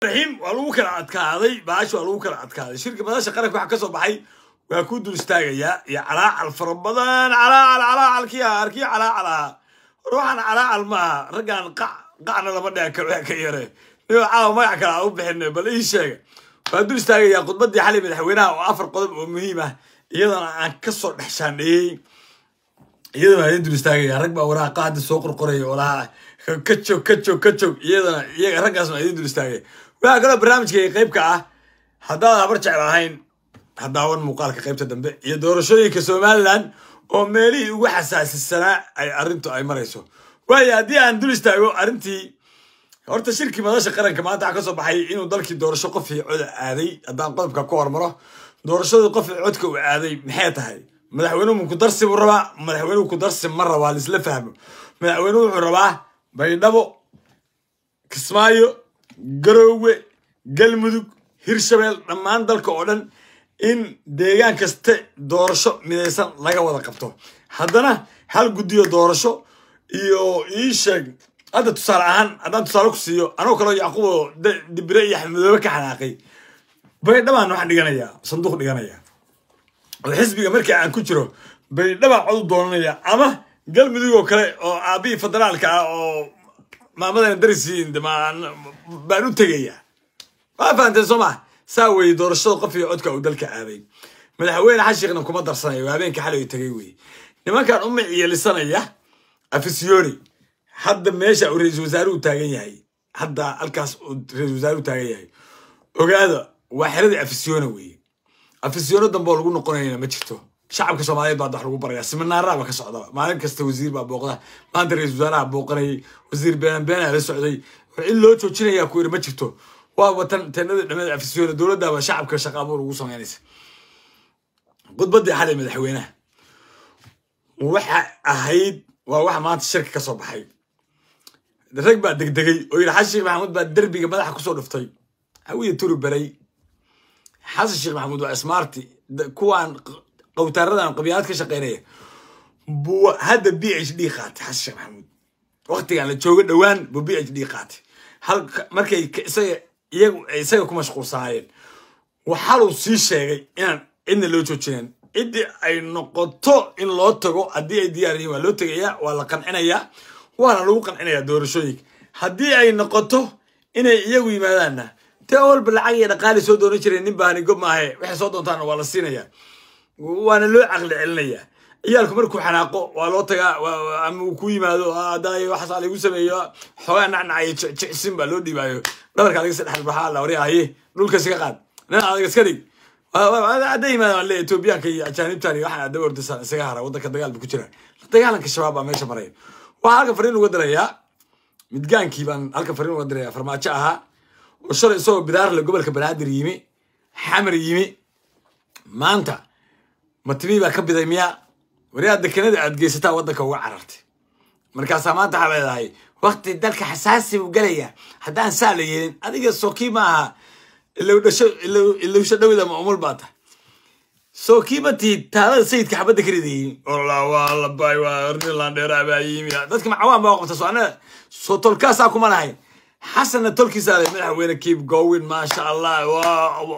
raxiim waa lagu kala adkaaday baashi waa lagu kala adkaaday shirka madasha qaranka waxaa ka soo baxay waa ku dul istaagayaa iyo calaacal fara badan calaacal calaacalkii ah, arkii calaacal ruuxan calaacal maaha raggaan qac qacna lama dhea kalaa ka yare nio calaw magac kale aan u bixin bal ii sheega waa dul istaagayaa khudbadii xalay madaxweynaha oo afar qodob oo muhiim ah iyadana aan kasoo dhex shaandheeyey iyadana waa dul istaagayaa rag baa waraha qaadi soo qorqoraya oo ka joog ka joog iyadana iyaga raggaasna idiin dul istaagay waxaa kaloo barnaamijka qaybka ah haddaad habar jecel ahayn ha muuqaalka qaybta dambe iyo doorashooyinka somalilan oo meelihii ugu xasaasisanaa ay arrintu ay marayso waayo haddii aan dul istaago arrintii horta shirkii madasha qaranka maanta waxaa ka soo baxay inuu dalkii doorasho qofii coda aaday haddaan qodobka ku hormaro doorashadii qofii codka uu aaday maxay tahay madaxweynuhu mukudarsi buu rabaa madaxweynuhu kudarsi ma rabaa laisla fahmo madaxweynuhu wuxuu rabaa baydhabo kismaayo garoowe galmudug hirshabeel dhammaan dalka oo dhan in deegaan kaste doorasho midaysan laga wada qabto haddana hal guddiyo doorasho iyo ii sheeg hadda tusaale ahaan haddaan tusaale ku siiyo anoo kaloo yacquubo dibire iyo xamadoobe ka xanaaqay baydhabaan waxaan dhiganayaa sanduuq dhiganaya oo xisbiga markii aan ku jiro baydhabaan cod u doonanayaa ama galmudug oo kale oo aabihii federaalka ah oo maamadan darisiin baan u tegaya maa fahamteen soo saa weeye doorashada qof iyo codka uu dalka aaday madaxweyne xashiiqna kuma darsanayo habeenka xalay tegay weeye nimankan u micyeelisanaya afisyooni hadda meesha uu ra-iisul wasaaruhu taagan yahay hadda halkaas uu ra-isul wasaaruhu taagan yahay ogaada waa xeradii afisyoona weeye afisyoona dambe oo lagu noqonayna ma jirto shacabka soomaaliyeed baa wax lagu baraya siminaaraba ka socda maalin kasta wasiir baa booqda maanta ra-iisul wasaaraha booqanayay wasiir beenbeena la socday in loo joojinaya ku yiri ma jirto waa watan teenada dhimada afisyoona dowladaba shacabka shaqa abuur ugu samaynaysa khudbadii xalay madaxweynaha waxa ahayd waa waxa maanta shirka kasoo baxay rag baa degdegay oo yidhi xasan sheekh maxamuud baa derbiga madaxa kusoo dhuftay hawiya turi baray xasan sheekh maxamuud waa ismaarti kuwaan dhowtaaradan qabyaalad ka shaqeynaya buu hadda b h d qaatay xasan sheekh maxamuud waktigaan la joogo dhowaan buu b h d qaatay hal markay isaga ku mashquulsanaayeen waxaluu sii sheegay inaan cidna loo joojineen ciddii ay noqoto in loo tago haddii ay diyaar yihiin waa loo tegayaa waa la qancinayaa waana lagu qancinayaa doorashooyinka haddii ay noqoto inay iyagu yimaadaanna tee walba lacag iyo dhaqaali soo dooran jireen nin baani gob maahae waxay soo doontaana waa la siinayaa waana loo caqli celinayaa ciyaalku markuu xanaaqo waa loo tagaa ama uu ku yimaado ah, haddaa waxaasa lagu sameeyo xoogaa nacnacayo jecjecsin baa loo dhiibaayo dhabarka laga saddex dhabaxa alla warya dhulka iska qaad nin adag iska dhig hadda yimaadaan le etoobiyaanka iyo ajaanibtani waxaan adaba ordasaan isaga hara waddanka dagaal bu ku jiraan dagaalanka shabaab baa meesha maraya waxaa halkan fariin uga dirayaa midgaankii baan halkan fariin uga dirayaa farmaajo ahaa oo shalay isagoo bidaarle gobolka banaadir yimi xamar yimi maanta matv baa ka biday miya wari aad dekenada aad geysataa waddanka uga carartay markaasaa maanta waxaa leedahay wakti dalka xasaasi buu gelayaa haddaan saa la yeelin adiga sooki ma aha ilowsho dhowda maumul baa tahay sooki ma taalada sayidka xabadda karidayin ornilandheerabaayiimi dadka macawaan baa qabta soanada soo tolkaasaa kuma lahayn xasanna tolkiisaa madaxweyne kiib gowin maasha allah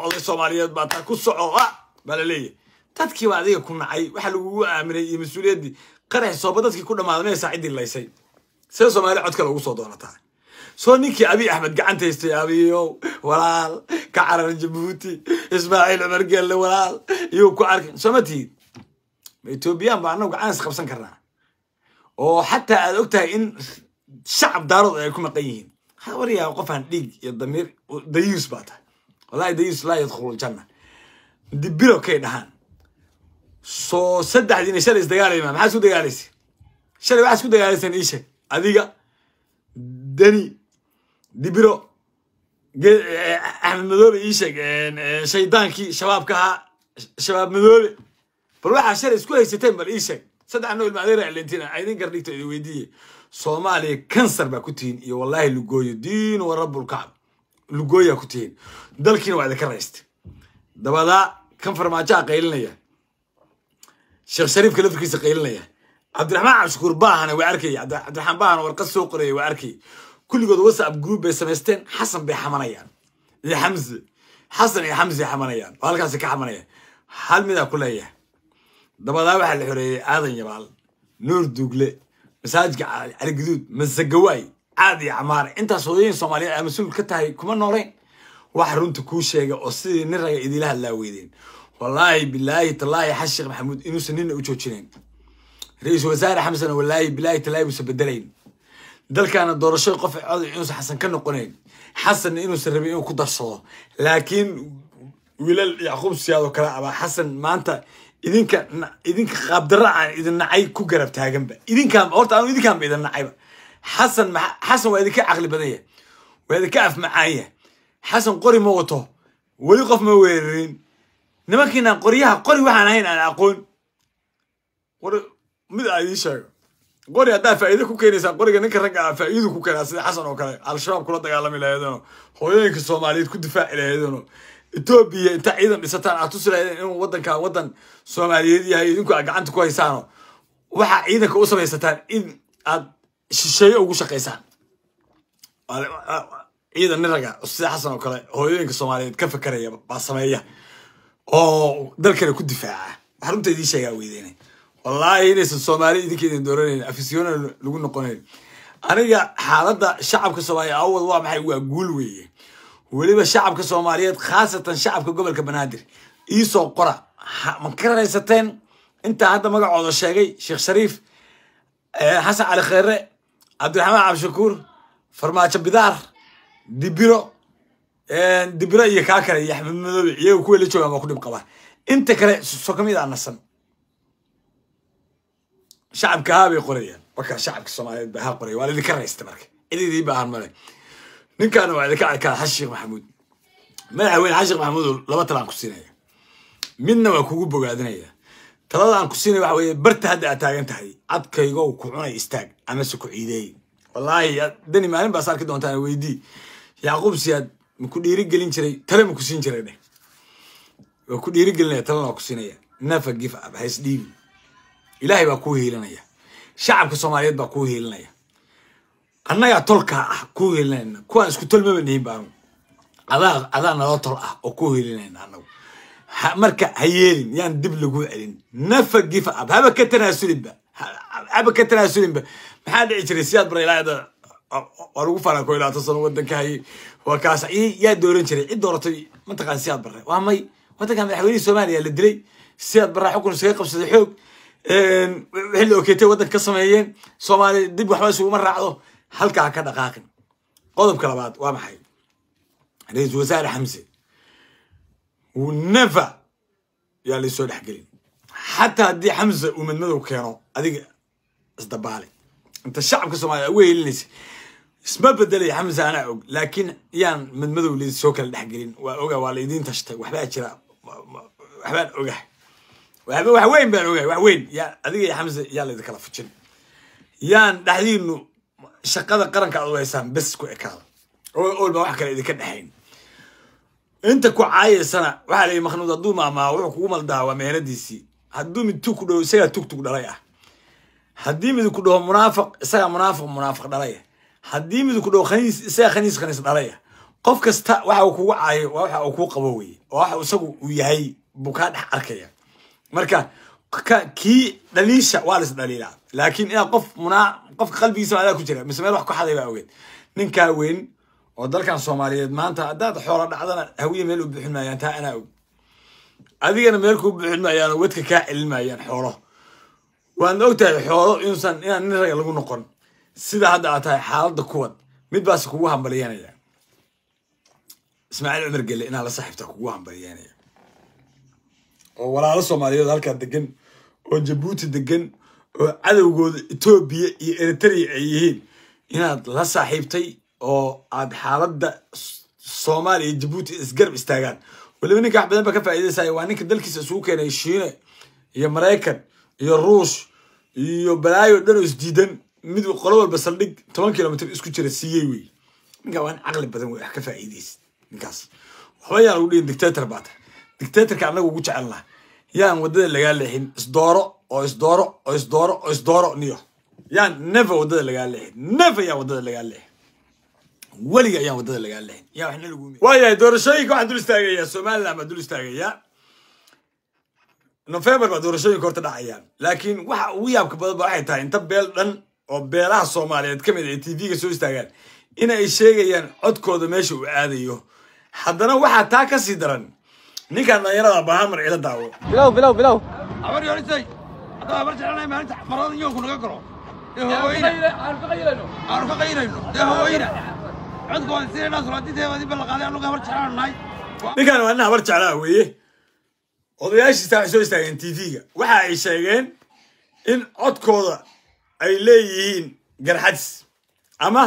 oday soomaaliyeed baa taa ku soco ah, baa la leeyahy dadkii baa adiga ku nacay waxa lagugu aaminay iyo mas-uuliyaddii qaraxsooba dadkii ku dhammaadmaysaa ciddii laysay sida soomaali cod kale ugu soo doonataa soo ninkii abiy axmed gacanta haystay abiyow walaal ka carar jabuuti ismaaciil cumar gelle walaal iyuu ku arka sooma tiid ma etoobiyaan baa annagu gacan is qabsan karnaa oo xataa aad ogtahay in shacab daarood ay ku maqan yihiin waxaa waryaha qofaan dhiig iyo damiir dayuus baa tahay wallaahi dayuus laa yadkhulu ljanna dibiro kay dhahaan soo saddexdiina shalay isdagaalayma maxaa isku dagaalaysa shalay waxaa isku dagaalaysaan ii sheeg adiga deni dibiro eh, axmed madoobe ii sheeg shaydaankii shabaabka ahaa shabaab madoobe bal waxaa shalay isku haysateen bal ii sheeg saddex nool maadeera alentina aydin gardhigto idin weydiiye soomaaliya kansar baa ku tihiin iyo wallaahi lugooyo diin wa rabbulkacb lugooyaa ku tihiin dalkiina waa idinka raystay dabadaa kan farmaajo qaylinaya sheekh shariifka lafirkiisa qaylinaya cabdiraxmaan cabshukuur baahana waa arkay cabdiraxmaan baahana warqad soo qoraya waa arkay kulligood whatsapp group bay samaysteen xasan bay xamanayaan iyo xamse xasan iyo xamse xamanayaan oo halkaasi ka xamanayaan hal midaa ku leeyahay dabadaa waxaa la xoreeyey aadan yabaal nuur duugle masaajidka caligaduud masagawaay caad iyo camaare intaas hooyooyin soomaaliyeed aa mas-uul ka tahay kuma noolayn wax runta kuu sheega oo sidii nin raga idiila hadlaa weydeen wallaahi bilaahi tallaahi xasan sheekh maxamuud inuusan nina u joojinayn ra-iisul wasaare xamsana wallaahi bilaahi tallaahi buusan bedelayn dalkaana doorashada qof codoc inuusan xasan ka noqonayn xasanna inuusan rabin inuu ku darsado laakiin wilal yacquub siyaado kale abaa xasan maanta idinka idinka qaabdarro aan idin nacay ku garab taaganba idinkaa horta aanu idinkaanba idin nacayba xasan xasan waa idinka caqli badan waa idinka afmacaanya xasan qori ma wato weli qof ma weerarin nimankiinaan qoryaha qori waxaan ahayn aan aqoon mid aa ii sheego qori haddaa faa'iido ku keenaysaan qoriga ninka ragga ah faa'iidu ku keenaa sida xasan oo kale al-shabaab kula dagaalami lahaydeenoo hooyooyinka soomaaliyeed ku difaaci lahaydeenoo etoobiya intaa ciidan dhisataan aad tusi lahaydeen inuu waddankan waddan soomaaliyeed yahay idinku aad gacanta ku haysaano waxaa ciidanka u samaysataan in aad shisheeyo ugu shaqaysaan ciidan nin ragga sida xasan oo kale hooyooyinka soomaaliyeed ka fakaraya baa sameeya oo oh, dal kale ku difaaca waxaan runta sheegaa weydeena wallaahi inaysan soomaali idinkaydin dooranayn afisiyona lagu noqonayn aniga xaaladda shacabka soomaaliya awad waa maxay waa guul weeye weliba eh. shacabka soomaaliyeed khaasatan shacabka gobolka banaadir iisoo qora ma ka intaa hadda magacooda sheegay sheekh shariif xasan cali kheere cabdiraxmaan cabdishakuur farmaajo bidaar dibiro dibra iyo kaa kale iyo axmed madoobe iyaga kuwa la joogaan waa ku dhib qabaan inta kale so kamid a ah nasan shacabka haa bay qorayaan marka shacabka soomaaliyeed baa haa qoraya waa laidinka raysta marka cididii baahan male ninkan waa idinka arkaa xasan maxamuud madaxweyne xasan maxamuud laba talaan ku siinaya midna waa kugu bogaadinaya talada aan ku siinaya waxa weeye barta hadda aad taagan tahay cadkaygow ku cunay istaag amase ku ciideey wallaahi dani maalin baa saarki doontaan weydii yacquub siyaad maku dhiirigelin jiray tale maku siin jiray dheh waa ku dhiirigelinaya talana waa ku siinaya never give up hasdhiibi ilaahay baa kuu hiilinaya shacabka soomaaliyeed baa kuu hiilinaya annagaa tolkaa ah kuu hiilinayna kuwaan isku tolmaba nihin baanu adaa adaa naloo tol ah oo kuu hiilinayna annagu marka ha yeelin yaan dib lagu celin never give up haba ka tanaasulin haba ka tanaasulin maxaa dhici jiray siyaad baraylaayada waa lagu falanko ilaa ta sano wadanka hayay waa kaas yaa dooran jiray cid dooratay mataqaan siyaad barre waa may wadanka madaxweynihii soomaaliya la dilay siyaad barre xukun iskaga qabsaday xoog xilli okeetay wadanka ka sameeyeen soomaaliya dib waxba isuguma raacdo halkaa ka dhaqaaqin qodobka labaad waa maxay ra-iisul wasaare xamse wuu nefa yaa laysoo dhexgelin xataa haddii xamse uu madmadow keeno adiga isdabaalay inta shacabka soomaliya uga helinaysa isma bedelay xamse anaa og laakiin yaan madmadow laydin soo kala dhexgelin waa oga waa laydiin tashtay waxbaa jira waxbaan ogaha waxba wax weyn baan ogahay wax weyn yaa adiga iyo xamse yaa laydin kala fujin yaan dhexdiinu shaqada qaranka aad u haysaan bes ku ekaada oo ool baa wax kale idinka dhexayn inta ku caayaysana waxaa layihi makhnuud hadduu maamaaha wuxuu kugu maldaha waa meheradiisii hadduu mid tug ku dhaho isagaa tugtug dhalay ah haddii mid ku dhaho munaafiq isagaa haddii midku dhow isaga khaniis khaniis dhalaya qof kasta waxa uu kugu caayo waa waxa uu kuu qabo weye waa waxa isagu uu yahay buu kaa dhex arkaya marka kii dhaliisha waa lis dhaliilaa laakiin inaad qof munaa qofka qalbigiisa adaa ku jira mise meel wax ku xaday baa ogeed ninkaa weyn oo dalkan soomaaliyeed maanta haddaad xoola dhacdana hawiye meel u buuxin maayaan taa anaa og adigana meel kuu buuxin maayaan oo wedka kaa celin maayaan xoolo waadna ogtahay xoolo inuusan inaan nin raga lagu noqon sida hadda aad tahay xaaladda kuwan mid baas kugu hambaliyanaya ismaaciil cumar gelle inaad la saaxiibtaa kugu hambaliyanaya oo walaalo soomaaliyeed halkaa degan oo jabuuti degan oo cadowgooda etoobiya iyo eritrea ay yihiin inaad la saaxiibtay oo aad xaaladda soomaaliya iyo jabuuti isgarab istaagaan weliba ninka wax badan ba ka faa'iidaysaya waa ninka dalkiisa isugu keenay shiine iyo maraykan iyo ruush iyo balaayo dhan oo isdiidan mid qolo walba saldhig toban kilomitr isku jira siiyey wey ninkaa waa caqli badan wey wax ka faa'iidaysa ninkaas waxba yaa ugu dhigin dictator baa dictatorka annaga ugu jecelnaha yaan waddada lagaa leexin isdooro oo isdooro oo isdooro oo isdooro niyo yaan never waddada lagaa leexin never yaan waddada lagaa leexin weliga ayaan waddada lagaa leexin yaa waxna lagu waayahay doorashooyinka waxaan dul istaagayaa somaliland baa dul istaagayaa nofembar baa doorashooyinka horta dhacayaan laakiin waxa ugu yaabka badan ba waxay tahay inta beel dhan oo beelaha soomaaliyeed ka mid ay ah tv-ga soo istaagaan in ay sheegayaan codkooda meesha uu aadayo haddana waxaa taa ka sii daran ninkaan dhalinyarada abahamar ila daawo bilow bilow bilow ninkaan waa nin habar jeclaa weeye odayaashiisa waxay soo istaageen v ga waxa ay sheegeen in codkooda ay leeyihiin garxadis ama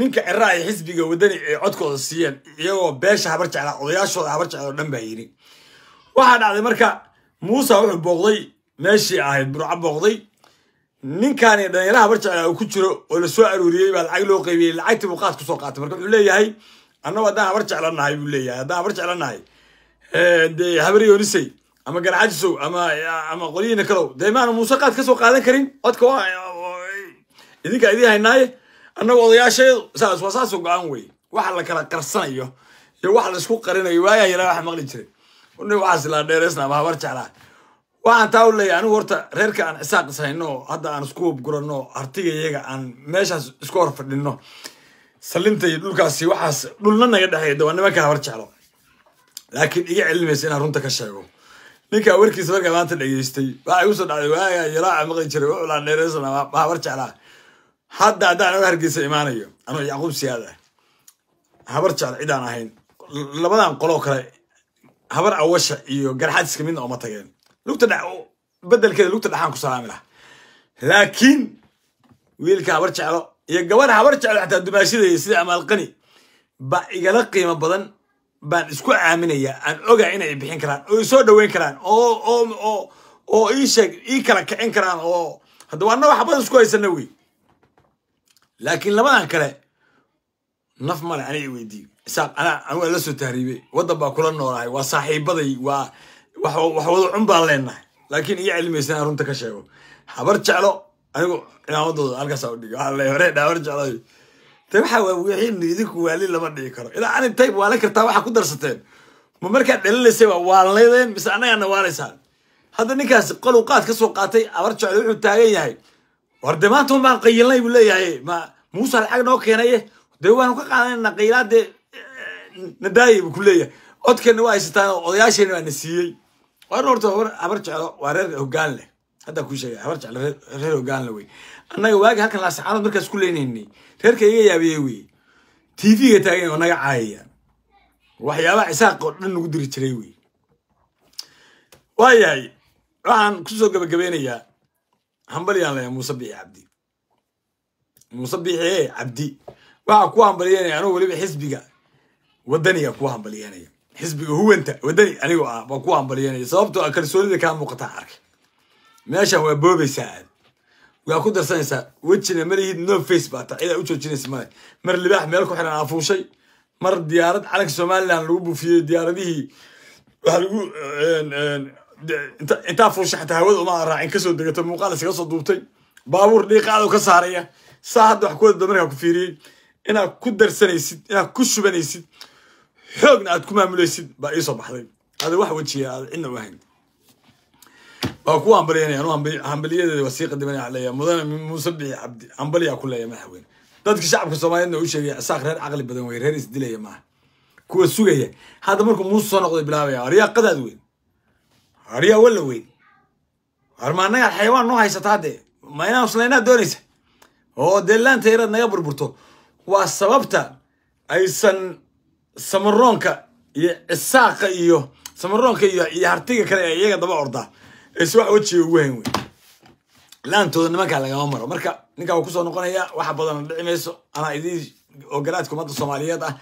ninka cira ay xisbiga waddani ay codkooda siiyeen iyagoo beesha habar jeclaa odayaashooda habar jecloo dhan baa yidhi waxaa dhacday marka muuse wuxuu booqday meeshii ahayd burca booqday ninkaani dhallinyaraha habar jeclaa uu ku jiro oo lasoo soo aruuriyey baa lacag loo qaybiyey lacagtii buu qaad kusoo qaatay marka wuxuu leeyahay annagu haddaan habar jeclanahay buu leeyahay haddaan habar jeclanahay eh, dee habar yoonisey ama garxajisow ama ama qolyihiina kalow dee maana muuse qaad kasoo qaadan karin codka idinkaa idiin haynaaye annaga odayaasheedu saas waa saasoo go-aan weeye waxa la kala qarsanayo iyo waxa laisku qarinayo waayahay ilaa waxa maqli jiray uni waxaas ilaa dheeraysna ama habar jeclaa waxaan taa u leeyahy anigu horta reerka aan cisaaq hayno hadda aan isku hubguranno hartiga iyaga aan meeshaas isku hor fadhinno salinta dhulkaasi waxaas dhulna naga dhexeeya de waa nimanka habar jeclo laakiin iga celimaysa inaan runta ka sheego ninkaa warkiisa markaa maanta dhegeystay waxa igu soo dhacday waayaa yalaaca maqli jiray wuxuu laa dheeraysna ma habar jeclaa hadda haddaan anu hargeysa imaanayo anoo yacquub siyaad ah habar jecel cidaan ahayn labadan qoloo kale habar awasha iyo garxaad iska midna ooma tageen lugta bedelkeeda lugta dhaxaan ku salaami laha laakiin wiilka habar jeclo iyo gabar habar jeclo xataa dumaashidaya sida amaalqani ba igala qiimo badan baan isku aaminayaa aan ogaa inay bixin karaan oo isoo dhoweyn karaan oo oo oo oo ii sheeg ii kala kicin karaan oo hadda waa noo isku haysana wey laakiin labadan kale naf male aniga weydiiyo isaaq anaa an la soo tahriibey waddan baa kula noolahay waa saaxiibaday waa wax wada cun baan leenahay laakiin iga cilmaysa inaan runta ka sheego habar jeclo anigu cilaamadooda halkaasa udhig waala hore habar jeclo ta waxaa wixiinu idinku waali lama dhigi karo ilaa ani tayb waala kartaa waxaa ku darsateen ma markaad dhalinaysay waa waalnaydeen mise annagaana waalaysaan hadda ninkaas qoluu qaad ka soo qaatay habar jeclo wuxuu taagan yahay war dee maanta un baan qayilnay buu leeyahay ma muuse lacag noo keenaye dee waanu ka qaadanana qayilaa dee eh, nadaayey buu ku leeyahay codkeenna waa haysataan odayaasheenna waa na siiyey waan horta habar jeclo waa reer hoggaan leh haddaan kuu sheegay habar jeclo reer hoggaan leh wey annaga waagi halkan laasacaanood markaas ku leynaynay reerka iga yaabiye wey tv-ga taagan oo naga caayayaan waxyaabaha cisaaqa oo dhan nagu diri jiray wey waayahay waxaan kusoo gabagabeynayaa hambalyaan leeyahay muuse biixi cabdi muuse biixie cabdi waxaa ku hambalyaynaya anugu weliba xisbiga wadaniga ku hambalyaynaya xisbiga huwanta wadani anigo ah baa kuwa hambalyaynaya sababtoo a ah kalsoonida kaa muuqataa arkay meeshan waa boobaysaa aad waa ku darsanaysaa wejina malihid no face baa taa cidaa u joojinaysa male mar libaax meel ku xiran aafuushay mar diyaarad calanka somalilan lagu buufiyey diyaaradihii waxaa lagu eh, eh, intaa fuushaxta hawada uma raacin kasoo degato muuqaal iskaga soo duubtay baabuur dhiiqaado ka saaraya saa hadda wax kuwadada markaa ku fiiriyey inaad ku darsanaysid inaad ku shubanaysid xoogna aad ku maamulaysid baa iisoo baxday ada wax wejiya aad cidna ahayn waa ku hambalyanaya hambaliyada waa sii qadimanaya leeyahay mudane muuse bixi cabdi hambaliyaa ku leeyahay madaxweyne dadka shacabka soomaaliyeedna u sheegaya isaaq reer caqli badan wey reer isdilaya maaha kuwa sugaya hadda markuu muuse soo noqday bilaabaya aryaaqadaad weyn adiyaa walla weyn warma annagaad xayawaan noo haysata haddee ma inaan isla inaad doonaysa oo deellaanta yaraad naga burburto waa sababta aysan samaroonka iyo cisaaqa iyo samaroonka iyo hartiga kale ee iyaga daba ordaa ee suwax wejiga ugu hayn wey laantooda nimankaa lagama maro marka ninkaa wuu kusoo noqonayaa waxa badan dhici mayso anaa idii oo garaadka umadda soomaaliyeed ah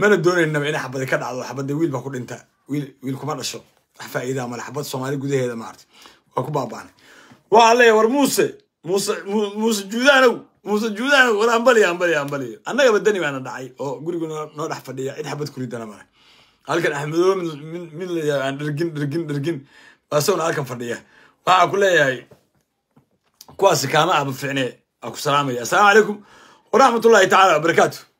mana doonaynaba inay xabadi ka dhacdo xabada wiil ku dhintaa wiil kuma dhasho faaida malaxbad soomaali gudaheeda maarata waa ku baabaanay waa alle war muuse muuse muuse juudanow muuse juudanow war ambaliya ambaliya ambaliya annagaba dani baana dhacay oo guriga noo dhex fadhiya cid xabad kuridana male halkan axmedoo mid layahay aan dhergin dhergin dhergin waasaguna halkan fadhiya waxaa ku leeyahay kuwaasi kaama ahba ficnee aa ku salaamaya assalaamu calaykum waraxmatullahi tacala wabarakaatu